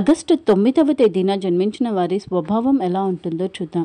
August తొమ్మిదవ తేదీన జన్మించిన వారి స్వభావం ఎలా ఉంటుందో చూద్దాం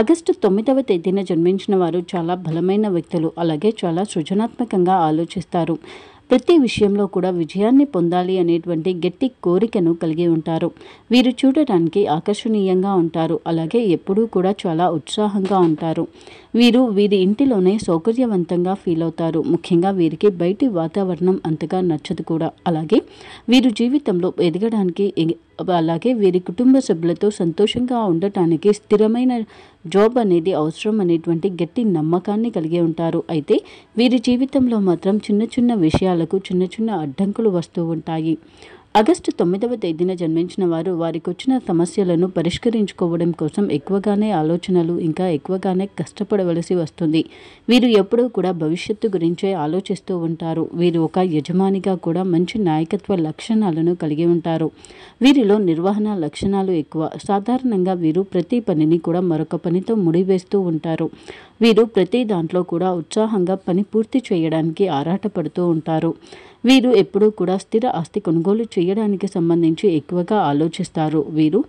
ఆగస్టు తొమ్మిదవ తేదీన జన్మించిన వారు చాలా బలమైన వ్యక్తులు అలాగే చాలా సృజనాత్మకంగా ఆలోచిస్తారు ప్రతి విషయంలో కూడా విజయాన్ని పొందాలి అనేటువంటి గట్టి కోరికను కలిగి ఉంటారు వీరు చూడటానికి ఆకర్షణీయంగా ఉంటారు అలాగే ఎప్పుడూ కూడా చాలా ఉత్సాహంగా ఉంటారు వీరు వీరి ఇంటిలోనే సౌకర్యవంతంగా ఫీల్ అవుతారు ముఖ్యంగా వీరికి బయటి వాతావరణం అంతగా నచ్చదు కూడా అలాగే వీరు జీవితంలో ఎదగడానికి అలాగే వీరి కుటుంబ సభ్యులతో సంతోషంగా ఉండటానికి స్థిరమైన జాబ్ అనేది అవసరం అనేటువంటి గట్టి నమ్మకాన్ని కలిగి ఉంటారు అయితే వీరి జీవితంలో మాత్రం చిన్న చిన్న విషయాలకు చిన్న చిన్న అడ్డంకులు వస్తూ ఉంటాయి ఆగస్టు తొమ్మిదవ తేదీన జన్మించిన వారు వారికి వచ్చిన సమస్యలను పరిష్కరించుకోవడం కోసం ఎక్కువగానే ఆలోచనలు ఇంకా ఎక్కువగానే కష్టపడవలసి వస్తుంది వీరు ఎప్పుడూ కూడా భవిష్యత్తు గురించే ఆలోచిస్తూ ఉంటారు వీరు ఒక యజమానిగా కూడా మంచి నాయకత్వ లక్షణాలను కలిగి ఉంటారు వీరిలో నిర్వహణ లక్షణాలు ఎక్కువ సాధారణంగా వీరు ప్రతి పనిని కూడా మరొక పనితో ముడివేస్తూ ఉంటారు వీరు ప్రతి దాంట్లో కూడా ఉత్సాహంగా పని పూర్తి చేయడానికి ఆరాటపడుతూ ఉంటారు వీరు ఎప్పుడూ కూడా స్థిర ఆస్తి కొనుగోలు చేయడానికి సంబంధించి ఎక్కువగా ఆలోచిస్తారు వీరు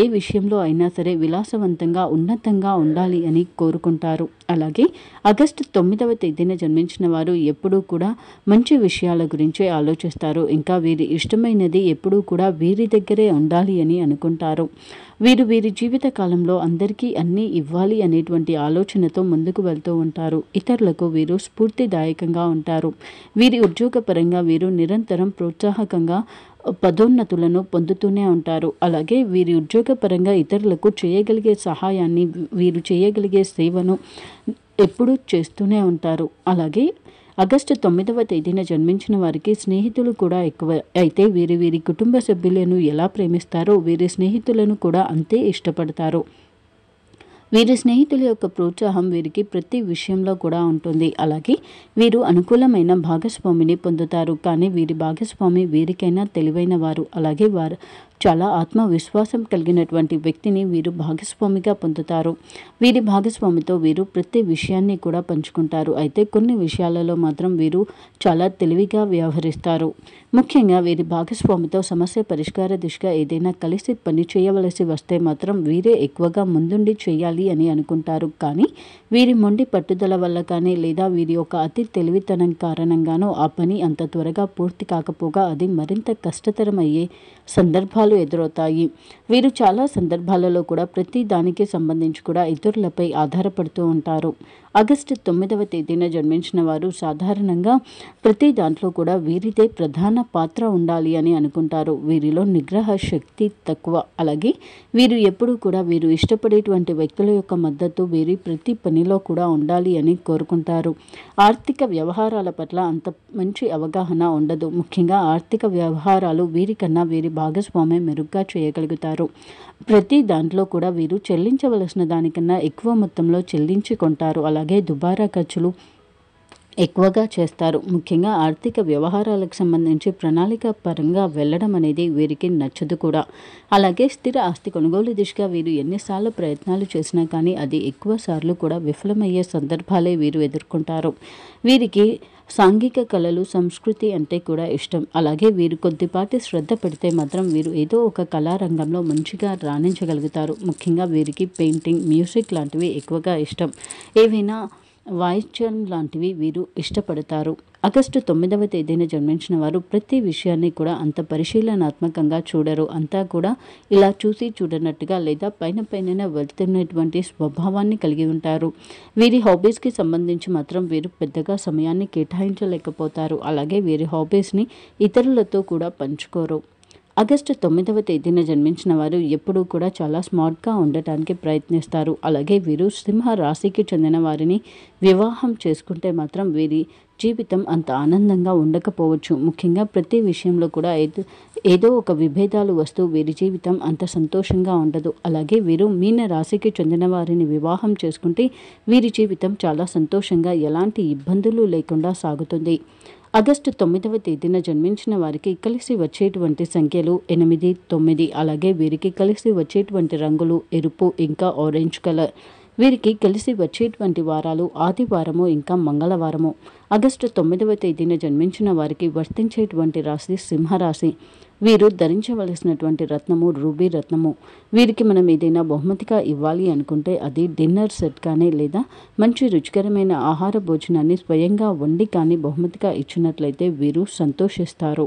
ఏ విషయంలో అయినా సరే విలాసవంతంగా ఉన్నతంగా ఉండాలి అని కోరుకుంటారు అలాగే ఆగస్టు తొమ్మిదవ తేదీన జన్మించిన వారు ఎప్పుడూ కూడా మంచి విషయాల గురించే ఆలోచిస్తారు ఇంకా వీరి ఇష్టమైనది ఎప్పుడూ కూడా వీరి దగ్గరే ఉండాలి అని అనుకుంటారు వీరు వీరి జీవిత కాలంలో అందరికీ అన్నీ ఇవ్వాలి అనేటువంటి ఆలోచనతో ముందుకు వెళ్తూ ఉంటారు ఇతరులకు వీరు స్ఫూర్తిదాయకంగా ఉంటారు వీరి ఉద్యోగపరంగా వీరు నిరంతరం ప్రోత్సాహకంగా పదోన్నతులను పొందుతూనే ఉంటారు అలాగే వీరి ఉద్యోగపరంగా ఇతరులకు చేయగలిగే సహాయాన్ని వీరు చేయగలిగే సేవను ఎప్పుడూ చేస్తూనే ఉంటారు అలాగే ఆగస్టు తొమ్మిదవ తేదీన జన్మించిన వారికి స్నేహితులు కూడా ఎక్కువ అయితే వీరి వీరి కుటుంబ సభ్యులను ఎలా ప్రేమిస్తారో వీరి స్నేహితులను కూడా అంతే ఇష్టపడతారు వీరి స్నేహితుల యొక్క ప్రోత్సాహం వీరికి ప్రతి విషయంలో కూడా ఉంటుంది అలాగే వీరు అనుకూలమైన భాగస్వామిని పొందుతారు కానీ వీరి భాగస్వామి వీరికైనా తెలివైన వారు అలాగే వారు చాలా ఆత్మవిశ్వాసం కలిగినటువంటి వ్యక్తిని వీరు భాగస్వామిగా పొందుతారు వీరి భాగస్వామితో వీరు ప్రతి విషయాన్ని కూడా పంచుకుంటారు అయితే కొన్ని విషయాలలో మాత్రం వీరు చాలా తెలివిగా వ్యవహరిస్తారు ముఖ్యంగా వీరి భాగస్వామితో సమస్య పరిష్కార దిశగా ఏదైనా కలిసి పని చేయవలసి వస్తే మాత్రం వీరే ఎక్కువగా ముందుండి చేయాలి అని అనుకుంటారు కానీ వీరి మొండి పట్టుదల వల్ల కానీ లేదా వీరి యొక్క అతి తెలివితనం కారణంగానో ఆ పని అంత త్వరగా పూర్తి కాకపోగా అది మరింత కష్టతరమయ్యే సందర్భాలు సందర్భాలు ఎదురవుతాయి వీరు చాలా సందర్భాలలో కూడా ప్రతి దానికి సంబంధించి కూడా ఇతరులపై ఆధారపడుతూ ఉంటారు ఆగస్టు తొమ్మిదవ తేదీన జన్మించిన వారు సాధారణంగా ప్రతి దాంట్లో కూడా వీరిదే ప్రధాన పాత్ర ఉండాలి అని అనుకుంటారు వీరిలో నిగ్రహ శక్తి తక్కువ అలాగే వీరు ఎప్పుడూ కూడా వీరు ఇష్టపడేటువంటి వ్యక్తుల యొక్క మద్దతు వీరి ప్రతి పనిలో కూడా ఉండాలి అని కోరుకుంటారు ఆర్థిక వ్యవహారాల పట్ల అంత మంచి అవగాహన ఉండదు ముఖ్యంగా ఆర్థిక వ్యవహారాలు వీరికన్నా వీరి భాగస్వామి మాత్రమే మెరుగ్గా చేయగలుగుతారు ప్రతి దాంట్లో కూడా వీరు చెల్లించవలసిన దానికన్నా ఎక్కువ మొత్తంలో చెల్లించుకుంటారు అలాగే దుబారా ఖర్చులు ఎక్కువగా చేస్తారు ముఖ్యంగా ఆర్థిక వ్యవహారాలకు సంబంధించి ప్రణాళిక పరంగా వెళ్ళడం అనేది వీరికి నచ్చదు కూడా అలాగే స్థిర ఆస్తి కొనుగోలు దిశగా వీరు ఎన్నిసార్లు ప్రయత్నాలు చేసినా కానీ అది ఎక్కువ సార్లు కూడా విఫలమయ్యే సందర్భాలే వీరు ఎదుర్కొంటారు వీరికి సాంఘిక కళలు సంస్కృతి అంటే కూడా ఇష్టం అలాగే వీరు కొద్దిపాటి శ్రద్ధ పెడితే మాత్రం వీరు ఏదో ఒక కళారంగంలో మంచిగా రాణించగలుగుతారు ముఖ్యంగా వీరికి పెయింటింగ్ మ్యూజిక్ లాంటివి ఎక్కువగా ఇష్టం ఏవైనా వాయిచ్యం లాంటివి వీరు ఇష్టపడతారు ఆగస్టు తొమ్మిదవ తేదీన జన్మించిన వారు ప్రతి విషయాన్ని కూడా అంత పరిశీలనాత్మకంగా చూడరు అంతా కూడా ఇలా చూసి చూడనట్టుగా లేదా పైన పైన వెళ్తున్నటువంటి స్వభావాన్ని కలిగి ఉంటారు వీరి హాబీస్కి సంబంధించి మాత్రం వీరు పెద్దగా సమయాన్ని కేటాయించలేకపోతారు అలాగే వీరి హాబీస్ని ఇతరులతో కూడా పంచుకోరు ఆగస్టు తొమ్మిదవ తేదీన జన్మించిన వారు ఎప్పుడూ కూడా చాలా స్మార్ట్గా ఉండటానికి ప్రయత్నిస్తారు అలాగే వీరు సింహ రాశికి చెందిన వారిని వివాహం చేసుకుంటే మాత్రం వీరి జీవితం అంత ఆనందంగా ఉండకపోవచ్చు ముఖ్యంగా ప్రతి విషయంలో కూడా ఏదో ఏదో ఒక విభేదాలు వస్తూ వీరి జీవితం అంత సంతోషంగా ఉండదు అలాగే వీరు మీన రాశికి చెందిన వారిని వివాహం చేసుకుంటే వీరి జీవితం చాలా సంతోషంగా ఎలాంటి ఇబ్బందులు లేకుండా సాగుతుంది ఆగస్టు తొమ్మిదవ తేదీన జన్మించిన వారికి కలిసి వచ్చేటువంటి సంఖ్యలు ఎనిమిది తొమ్మిది అలాగే వీరికి కలిసి వచ్చేటువంటి రంగులు ఎరుపు ఇంకా ఆరెంజ్ కలర్ వీరికి కలిసి వచ్చేటువంటి వారాలు ఆదివారము ఇంకా మంగళవారము ఆగస్టు తొమ్మిదవ తేదీన జన్మించిన వారికి వర్తించేటువంటి రాశి సింహరాశి వీరు ధరించవలసినటువంటి రత్నము రూబీ రత్నము వీరికి మనం ఏదైనా బహుమతిగా ఇవ్వాలి అనుకుంటే అది డిన్నర్ సెట్ కానీ లేదా మంచి రుచికరమైన ఆహార భోజనాన్ని స్వయంగా వండి కానీ బహుమతిగా ఇచ్చినట్లయితే వీరు సంతోషిస్తారు